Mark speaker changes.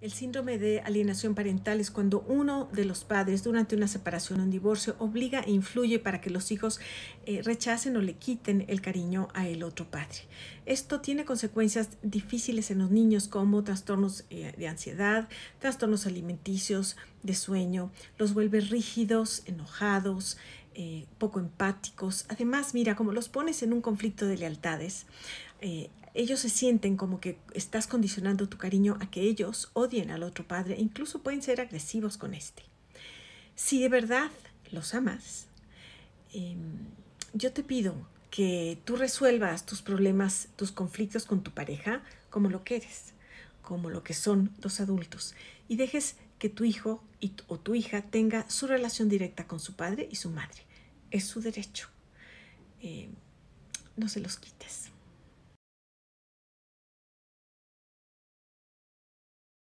Speaker 1: El síndrome de alienación parental es cuando uno de los padres durante una separación o un divorcio obliga e influye para que los hijos eh, rechacen o le quiten el cariño a el otro padre. Esto tiene consecuencias difíciles en los niños como trastornos eh, de ansiedad, trastornos alimenticios, de sueño, los vuelve rígidos, enojados, eh, poco empáticos. Además, mira, como los pones en un conflicto de lealtades, eh, ellos se sienten como que estás condicionando tu cariño a que ellos odien al otro padre e incluso pueden ser agresivos con este. Si de verdad los amas, em, yo te pido que tú resuelvas tus problemas, tus conflictos con tu pareja como lo que eres, como lo que son los adultos, y dejes que tu hijo y, o tu hija tenga su relación directa con su padre y su madre. Es su derecho. Em,
Speaker 2: no se los quites.